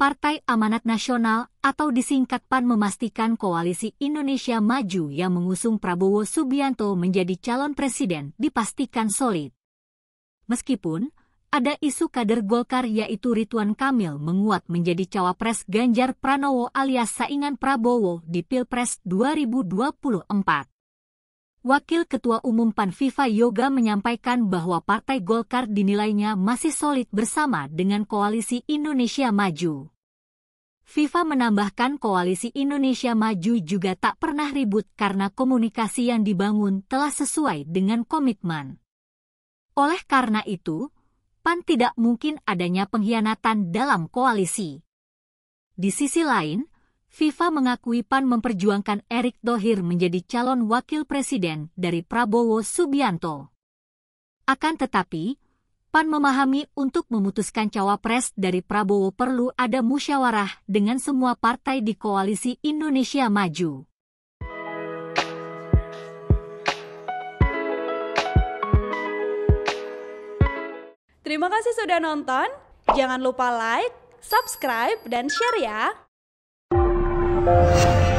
Partai Amanat Nasional atau disingkat PAN memastikan koalisi Indonesia Maju yang mengusung Prabowo Subianto menjadi calon presiden dipastikan solid. Meskipun ada isu kader Golkar yaitu Ridwan Kamil menguat menjadi cawapres Ganjar Pranowo alias saingan Prabowo di Pilpres 2024. Wakil Ketua Umum Pan FIFA Yoga menyampaikan bahwa Partai Golkar dinilainya masih solid bersama dengan Koalisi Indonesia Maju. FIFA menambahkan Koalisi Indonesia Maju juga tak pernah ribut karena komunikasi yang dibangun telah sesuai dengan komitmen. Oleh karena itu, PAN tidak mungkin adanya pengkhianatan dalam koalisi. Di sisi lain, FIFA mengakui PAN memperjuangkan Erick Thohir menjadi calon wakil presiden dari Prabowo Subianto. Akan tetapi, PAN memahami untuk memutuskan cawapres dari Prabowo perlu ada musyawarah dengan semua partai di koalisi Indonesia Maju. Terima kasih sudah nonton. Jangan lupa like, subscribe, dan share ya. Thank you.